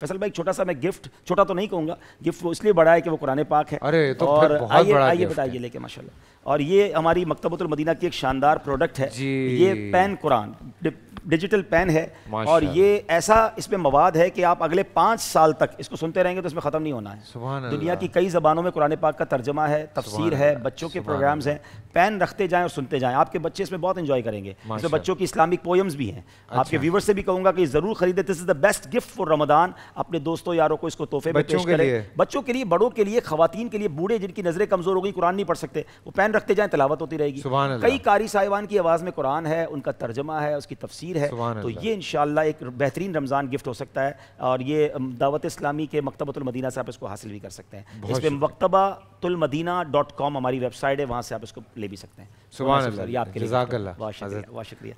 फैसल भाई छोटा सा मैं गिफ्ट छोटा तो नहीं कहूँगा गिफ्ट वो इसलिए बड़ा है कि वो कुरान पाक है अरे तो और आइए आइए बताइए लेके माशाल्लाह और ये हमारी मकतबतुल मदीना की एक शानदार प्रोडक्ट है ये पेन कुरान डिजिटल पेन है और ये ऐसा इसमें मवाद है कि आप अगले पाँच साल तक इसको सुनते रहेंगे तो इसमें ख़त्म नहीं होना है दुनिया की कई ज़बानों में कुरान पाक का तर्जमा है तफसीर है बच्चों के प्रोग्राम्स हैं पेन रखते जाएँ और सुनते जाएँ आपके बच्चे इसमें बहुत इन्जॉय करेंगे इसमें बच्चों की इस्लामिक पोएम्स भी हैं अच्छा। आपके व्यूवर से भी कहूँगा कि ज़रूर खरीदे this is the best gift for Ramadan अपने दोस्तों यारों को इसको तोहफे में पेश करें बच्चों के लिए बड़ों के लिए खातन के लिए बूढ़े जिनकी नज़रें कमज़ोर हो गई कुरान नहीं पढ़ सकते वो पेन रखते जाएँ तलावत होती रहेगी कई कारी साहिबान की आवाज़ में कुरान है उनका तर्जमा है उसकी तफसीर तस्वीर है तो ये इन एक बेहतरीन रमज़ान गिफ्ट हो सकता है और ये दावत इस्लामी के मकतबतुलमदीना से आप इसको हासिल भी कर सकते हैं इस पर मकतबातुलमदीना डॉट कॉम हमारी वेबसाइट है वहाँ से आप इसको ले भी सकते हैं सुबह आपके लिए बहुत शुक्रिया